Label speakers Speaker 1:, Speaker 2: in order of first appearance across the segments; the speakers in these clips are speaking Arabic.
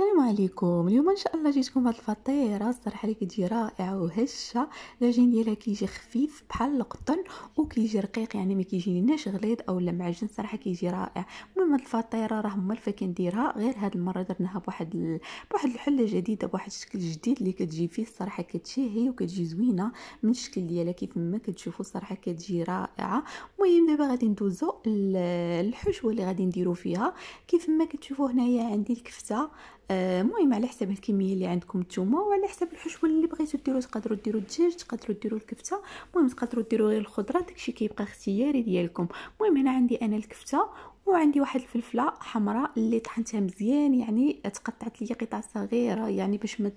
Speaker 1: السلام عليكم اليوم ان شاء الله جيتكم هاد الفطيره الصراحه اللي كتجي رائعه وهشه العجين ديالها كيجي خفيف بحال القطن وكيجي رقيق يعني ما كيجيناش غليظ اولا معجن صراحه كيجي رائع المهم هاد الفطيره راه هما اللي كنديرها غير هاد المره درناها بواحد ال... بواحد الحله جديده بواحد الشكل جديد اللي كتجي فيه الصراحه كتشهي وكتجي زوينه من الشكل ديالها كيف ما كتشوفوا الصراحه كتجي رائعه المهم دابا غادي ندوزو الحشوه اللي غادي نديرو فيها كيف ما كتشوفوا هنايا عندي الكفته آه، المهم على حسب الكميه اللي عندكم نتوما وعلى حسب الحشوه اللي بغيتو ديرو تقدروا ديروا الدجاج تقدروا ديروا الكفته المهم تقدروا ديروا غير الخضره داكشي كيبقى اختياري ديالكم المهم هنا عندي انا الكفته وعندي واحد الفلفله حمراء اللي طحنتها مزيان يعني تقطعت لي قطع صغيره يعني باش ما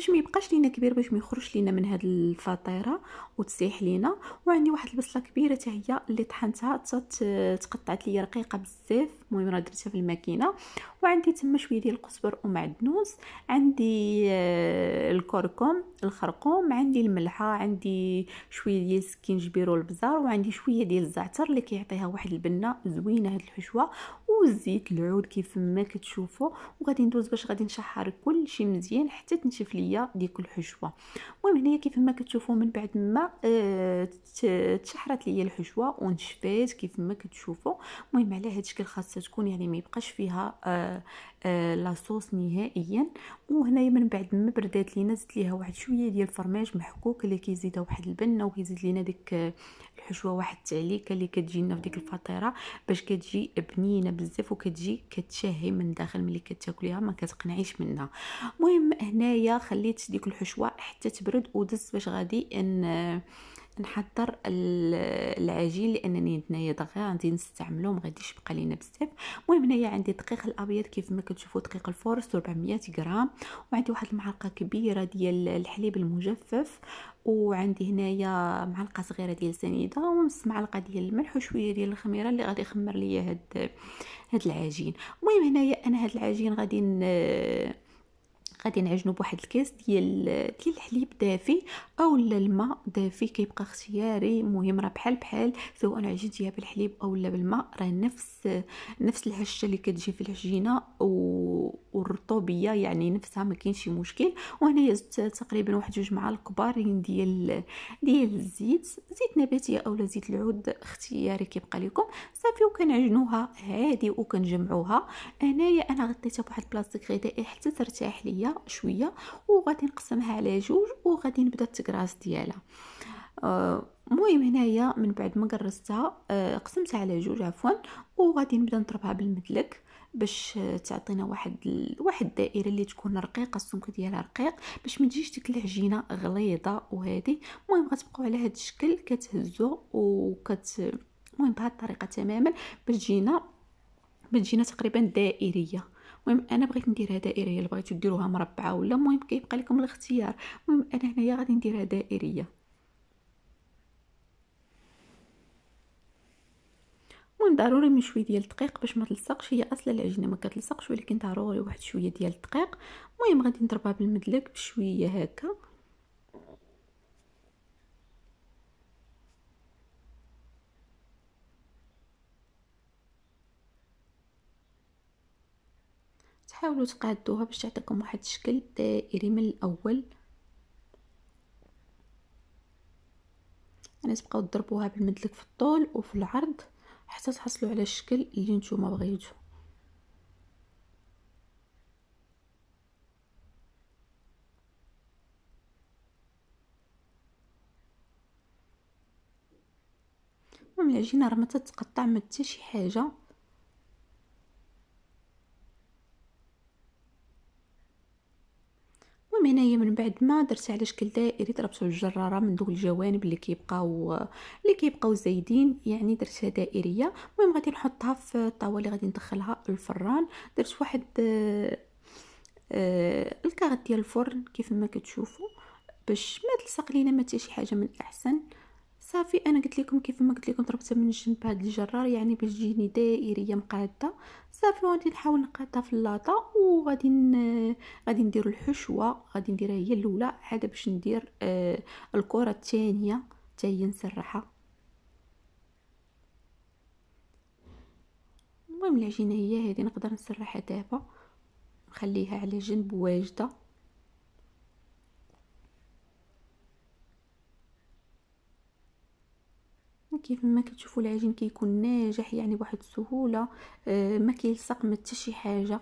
Speaker 1: باش ما يبقاش لينا كبير باش ما يخرجش لينا من هاد الفطيره وتسيح لينا وعندي واحد البصله كبيره حتى هي اللي طحنتها تقطعت لي رقيقه بزاف المهم راه درتها في الماكينه وعندي تما شويه ديال القزبر ومعدنوس عندي آه، الكركم الخرقوم عندي الملحه عندي شويه ديال السكينجبير والبزار وعندي شويه ديال الزعتر اللي كيعطيها واحد البنه زوينه هاد الحشوه زيت العود كيف ما كتشوفوا وغادي ندوز باش غادي نشحر كلشي مزيان حتى تنشف ليا ديك الحشوه المهم هنايا كيف ما كتشوفوا من بعد ما اه تشحرت ليا الحشوه ونشفات كيف ما كتشوفوا المهم على هذا الشكل خاصها تكون يعني ما يبقاش فيها آه, آه، لا لاصوص نهائيا وهنايا من بعد ما بردات لينا زدت ليها واحد شويه ديال الفرماج محكوك اللي كيزيدها واحد البنه وكيزيد لينا ديك آه، الحشوه واحد التعليكه اللي كتجينا في ديك الفطيره باش كتجي بنينه بزاف بزاف وكتجي كتشهي من الداخل ملي كتاكليها ما كتقنعيش منها المهم هنايا خليت ديك الحشوه حتى تبرد ودزت باش غادي ان نحضر العجين لانني هنايا دغيا غادي نستعملو غاديش يبقى لينا بزاف المهم هنايا عندي الدقيق الابيض كيف ما كتشوفوا دقيق الفورست 400 غرام وعندي واحد المعلقه كبيره ديال الحليب المجفف وعندي هنايا معلقه صغيره ديال السنيده ونص معلقه ديال الملح وشويه ديال الخميره اللي غادي يخمر ليا هاد هاد العجين المهم هنايا انا هاد العجين غادي غادي نعجنو بواحد الكاس ديال ديال الحليب دافي او الماء دافي كيبقى اختياري المهم راه بحال بحال سواء عجنتيها بالحليب او لا بالماء راه نفس نفس الهشه اللي كتجي في العجينه و... والرطوبيه يعني نفسها ما كاينش مشكل وهنا زدت تقريبا واحد جوج معالق كبارين ديال ديال الزيت زيت نباتي اولا زيت العود اختياري كيبقى لكم صافي وكنعجنوها هادي وكنجمعوها هنايا انا غطيتها بواحد البلاستيك غذائي حتى ترتاح ليا عليها شويه وغادي نقسمها على جوج وغادي نبدا التكراس ديالها آه، المهم هنايا من بعد ما قرصتها آه، قسمتها على جوج عفوا وغادي نبدا نضربها بالمدلك باش تعطينا واحد ال... واحد الدائره اللي تكون رقيقه السمك ديالها رقيق باش ما تجيش ديك العجينه غليظه وهذه المهم غتبقاو على هذا الشكل كتهزو وكت المهم بهذه الطريقه تماما باش تجينا باش تجينا تقريبا دائريه المهم انا بغيت نديرها دائريه اللي بغيتو ديروها مربعه ولا المهم كيبقى لكم الاختيار المهم انا هنايا غادي نديرها دائريه المهم ضروري من شويه ديال الدقيق باش ما تلصقش هي اصلا العجينه ما كتلصقش ولكن ضروري واحد شويه ديال الدقيق المهم غادي نضربها بالمدلك بشويه هكا حاولوا تقادوها باش تعطيكم واحد الشكل دائري من الاول يعني تبقاو تضربوها بالمدلك في الطول وفي العرض حتى تحصلوا على الشكل اللي نتوما بغيتو المهم العجينه راه ما تتقطع ما حتى شي حاجه انايا من بعد ما درت على شكل دائري ضربته الجراره من دوك الجوانب اللي كيبقاو اللي كيبقاو زايدين يعني درتها دائريه المهم غادي نحطها في الطاوله اللي غادي ندخلها الفران درت واحد آه الكاغط ديال الفرن كيف ما كتشوفوا باش ما تلصق لينا ما حتى شي حاجه من الاحسن صافي انا قلت لكم كيف ما قلت لكم ضربتها من الجنب هاد الجرار يعني باش تجيني دائريه مقاده صافي وغادي نحاول نقادها في اللاطا وغادي غادي ندير الحشوه غادي نديرها هي الاولى عاد باش ندير آه، الكره الثانيه حتى هي نسرحها المهم العجينه هي هذه نقدر نسرحها دابا نخليها على جنب واجده كيف ما كتشوفوا العجين كيكون ناجح يعني بواحد السهوله آه، ما كيلصق ما حتى شي حاجه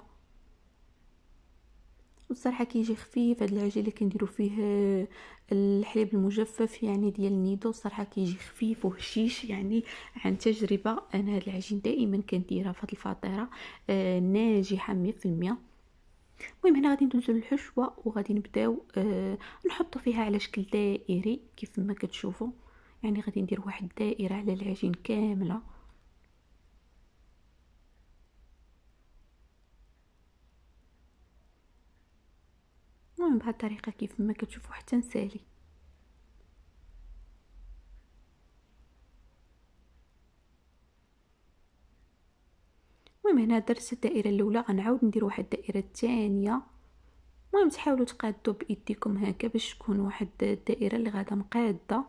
Speaker 1: والصراحه كيجي خفيف هذا العجين اللي كنديرو فيه آه، الحليب المجفف يعني ديال النيدو الصراحه كيجي خفيف وهشيش يعني عن تجربه انا هذا العجين دائما كنديرها في هذه الفطيره آه، ناجحه 100% المهم هنا غادي ندوزو للحشوه وغادي نبداو آه نحطو فيها على شكل دائري كيف ما كتشوفوا يعني غادي ندير واحد الدائره على العجين كامله المهم بهاد الطريقه كيف ما كتشوفوا حتى نسالي المهم هنا درت الدائره الاولى غنعاود ندير واحد الدائره الثانيه المهم تحاولوا تقادوا بايديكم هكا باش تكون واحد الدائره اللي غادا مقاده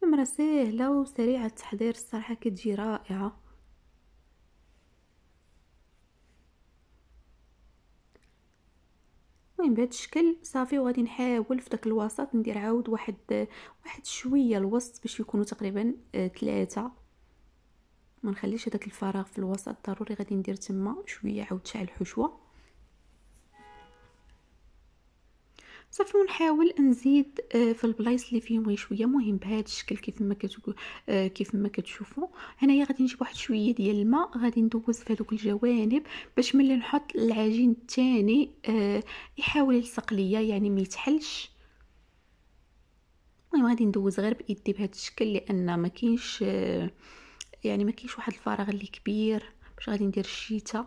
Speaker 1: خمرة سهلة وسريعة التحضير الصراحة كتجي رائعة المهم بهذا الشكل صافي وغادي نحاول في داك الوسط ندير عاود واحد واحد شويه الوسط باش يكونوا تقريبا ثلاثة آه، ما نخليش هذاك الفراغ في الوسط ضروري غادي ندير تما شويه عاود شعل الحشوه صافي ونحاول نزيد آه، في البلايص اللي فيهم شويه مهم بهذا الشكل كيف ما كتقول آه، كيف ما كتشوفوا هنايا غادي نجيب واحد شويه ديال الماء غادي ندوز في هذوك الجوانب باش ملي نحط العجين الثاني آه، يحاول يلصق ليا يعني ما يتحلش المهم غادي ندوز غير بايدي بهذا الشكل لان ما كاينش يعني ما كاينش واحد الفراغ اللي كبير باش غادي ندير الشيته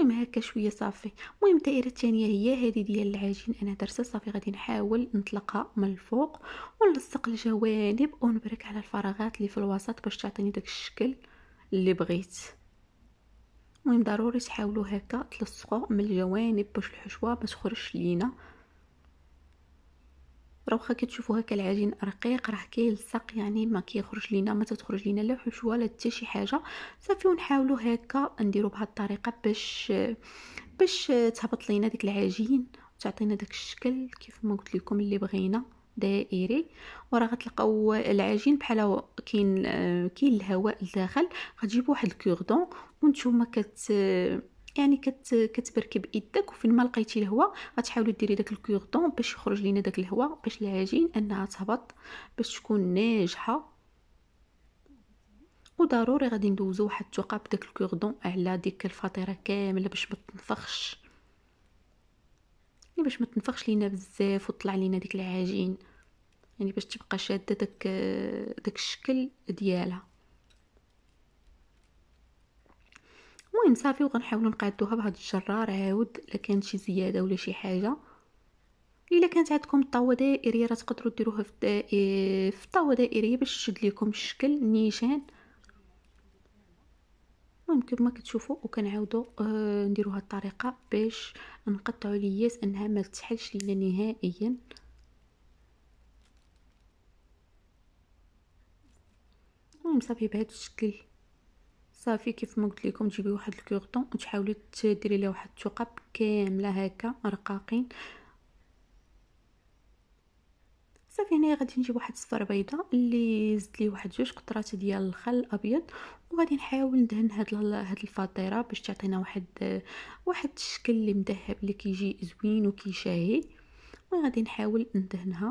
Speaker 1: المهم هكا شويه صافي المهم الدائره الثانيه هي هذه ديال العجين انا درتها صافي غادي نحاول نطلقها من الفوق ونلصق الجوانب ونبرك على الفراغات اللي في الوسط باش تعطيني داك الشكل اللي بغيت المهم ضروري تحاولوا هكا تلصقوا من الجوانب باش الحشوه ما تخرجش لينا راه واخا كتشوفوا هكا العجين رقيق راه كيلصق يعني ما كيخرج لينا ما تخرج لينا لا حشوه لا حتى شي حاجه صافي ونحاولوا هكا نديروا بهاد الطريقه باش باش تهبط لينا داك العجين وتعطينا داك الشكل كيف ما قلت لكم اللي بغينا دائري وراه غتلقاو العجين بحال كاين كاين الهواء لداخل غتجيبوا واحد الكوردون وانتم كت يعني كت كتبركي بايدك وفين ما لقيتي الهواء غتحاولي ديري داك الكوردون باش يخرج لينا داك الهواء باش العجين انها تهبط باش تكون ناجحه وضروري غادي ندوزو واحد الثقه بداك الكوردون على ديك الفطيره كامله باش ما تنفخش يعني باش ما تنفخش لينا بزاف وطلع لينا ديك العجين يعني باش تبقى شاده داك داك الشكل ديالها المهم صافي وغنحاولوا نقادوها بهاد الجرار عاود الا كانت شي زياده ولا شي حاجه الا كانت عندكم طاوه دائريه راه تقدروا ديروها في الدائر إيه، في طاوه دائريه باش تشد لكم الشكل النيشان المهم كما كتشوفوا وكنعاودوا آه نديروا هاد الطريقه باش نقطعوا الياس انها ما تحلش لينا نهائيا المهم صافي بهذا الشكل صافي كيف ما قلت لكم تجيبي واحد الكورتون وتحاولي تديري ليه واحد الثقب كامله هكا رقاقين صافي هنايا غادي نجيب واحد الصفر بيضاء اللي زدت ليه واحد جوج قطرات ديال الخل الابيض وغادي نحاول ندهن هاد هاد الفطيره باش تعطينا واحد واحد الشكل اللي مذهب اللي كيجي زوين وكيشهي وغادي نحاول ندهنها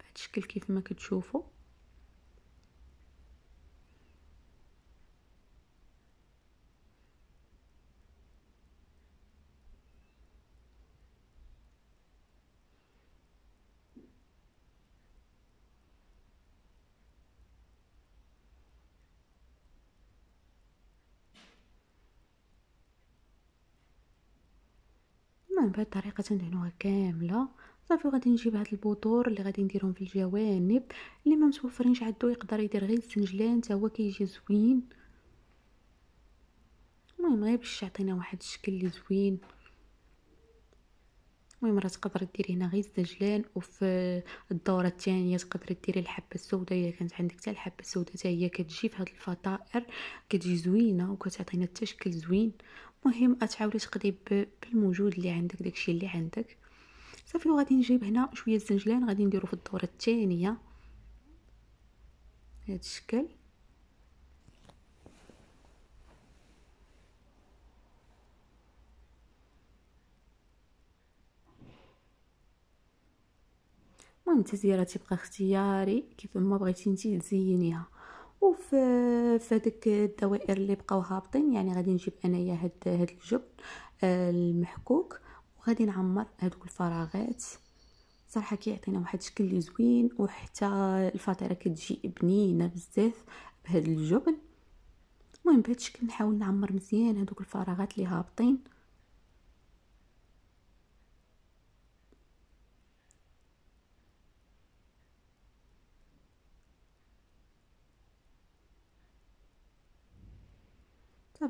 Speaker 1: بهذا الشكل كيف ما كتشوفوا من نعم، بعد طريقه تندهنوها كامله صافي غادي نجيب هاد البذور اللي غادي نديرهم في الجوانب اللي ما متوفرينش عندو يقدر يدير غير السنجلان حتى هو كيجي زوين المهم غير باش يعطينا واحد الشكل اللي زوين المهم راه تقدري ديري هنا غير السنجلان وفي الدوره الثانيه تقدري ديري الحبه السوداء الا كانت عندك حتى الحبه السوداء حتى هي كتجي في هاد الفطائر كتجي زوينه وكتعطينا التشكيل زوين مهم تحاولي تقضي بالموجود اللي عندك داكشي اللي عندك صافي وغادي نجيب هنا شويه الزنجلان غادي نديرو في الدوره الثانيه بهذا الشكل المهم التزييره تبقى اختياري كيف ما بغيتي نتي تزينيها وفي فدك الدوائر اللي بقاو هابطين يعني غادي نجيب انايا هاد هاد الجبن آه، المحكوك وغادي نعمر هادوك الفراغات صراحه كيعطينا واحد الشكل اللي زوين وحتى الفطيره كتجي بنينه بزاف بهاد الجبن المهم بهذا الشكل نحاول نعمر مزيان هذوك الفراغات اللي هابطين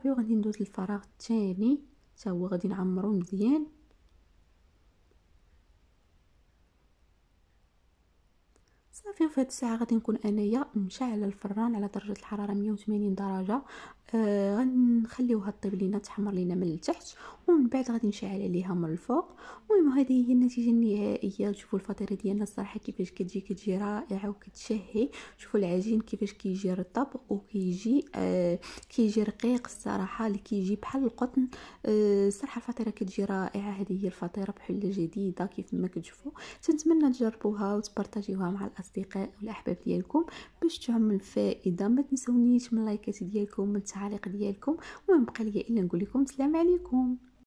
Speaker 1: صافي وغادي ندوز للفراغ الثاني حتى هو غادي نعمرو مزيان صافي وفي هذه الساعه غادي نكون انايا مشعله الفران على درجه الحراره 180 درجه آه غنخليوها طيب لينا تحمر لينا من التحت ومن بعد غادي نشعل عليها من الفوق المهم هذه هي النتيجه النهائيه شوفوا الفطيره ديالنا الصراحه كيفاش كتجي كتجي رائعه وكتشهي شوفوا العجين كيفاش كيجي رطب وكيجي آه كيجي رقيق الصراحه اللي كيجي بحال القطن آه الصراحه الفطيره كتجي رائعه هذه هي الفطيره بحله جديده كيف ما كتشوفوا تنتمنى تجربوها وتبارطاجيوها مع الاصدقاء الاصدقاء والاحباب ديالكم باش تعمل الفائده ما تنسونيش من لايكات ديالكم من التعاليق ديالكم وما بقى ليا الا نقول لكم السلام عليكم